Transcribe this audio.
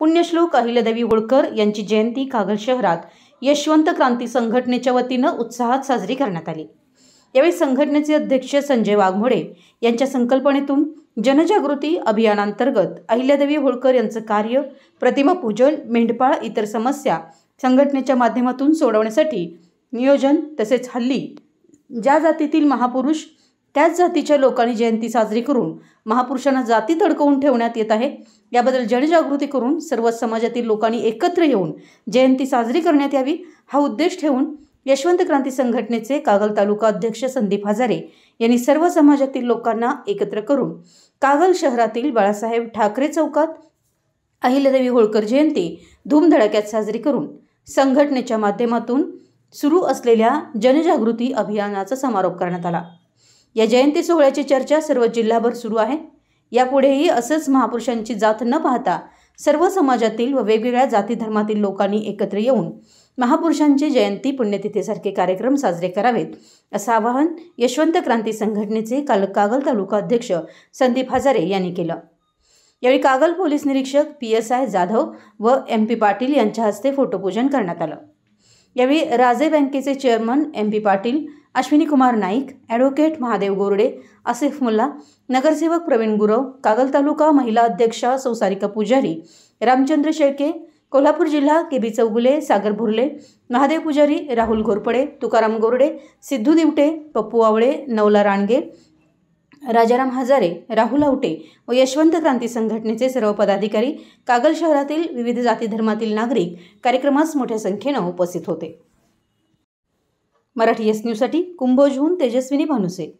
पुण्यश्लोक अहिल्यादेवी होळकर यांची जयंती कागल शहरात यशवंत क्रांती संघटनेच्या वतीनं उत्साहात साजरी करण्यात आली यावेळी संघटनेचे अध्यक्ष संजय वाघमोडे यांच्या संकल्पनेतून जनजागृती अभियानांतर्गत अहिल्यादेवी होळकर यांचं कार्य प्रतिमा पूजन मेंढपाळ इतर समस्या संघटनेच्या माध्यमातून सोडवण्यासाठी नियोजन तसेच हल्ली ज्या जातीतील महापुरुष त्याच जातीच्या लोकांनी जयंती साजरी करून महापुरुषांना जाती तडकवून ठेवण्यात येत आहे याबद्दल जनजागृती करून सर्व समाजातील लोकांनी एकत्र येऊन जयंती साजरी करण्यात यावी हा उद्देश ठेवून यशवंत क्रांती संघटनेचे कागल तालुका अध्यक्ष संदीप हजारे यांनी सर्व समाजातील लोकांना एकत्र करून कागल शहरातील बाळासाहेब ठाकरे चौकात अहिलदेवी होळकर जयंती धूमधडाक्यात साजरी करून संघटनेच्या माध्यमातून सुरू असलेल्या जनजागृती अभियानाचा समारोप करण्यात आला या जयंती सोहळ्याची चर्चा सर्व जिल्हाभर सुरू आहे यापुढेही असंच महापुरुषांची जात न पाहता सर्व समाजातील व वेगवेगळ्या जाती धर्मातील लोकांनी एकत्र येऊन महापुरुषांची जयंती पुण्यतिथीसारखे कार्यक्रम साजरे करावेत असं आवाहन यशवंत क्रांती संघटनेचे काल कागल तालुका अध्यक्ष संदीप हजारे यांनी केलं यावेळी कागल पोलीस निरीक्षक पी एस आय जाधव व एम पी पाटील यांच्या हस्ते फोटोपूजन करण्यात आलं यावेळी राजे बँकेचे chairman M P Patil Ashwini Kumar Naik advocate Mahadev Gorde Asif Mulla नगरसेवक प्रवीण गुरव कागल तालुका महिला अध्यक्षा संसारिका पुजारी रामचंद्र शेळके कोल्हापूर जिल्हा के बी चौगुले सागर भुरले महादेव पुजारी राहुल घोरपडे तुकाराम गोरडे सिद्धू दिवटे पप्पू आवळे नवला रानगे राजाराम हजारे राहुल आवटे व यशवंत क्रांती संघटनेचे सर्व पदाधिकारी कागल शहरातील विविध जाती धर्मातील नागरिक कार्यक्रमास मोठ्या संख्येनं उपस्थित होते मराठी एस न्यूजसाठी कुंभोजहून तेजस्विनी भानुसे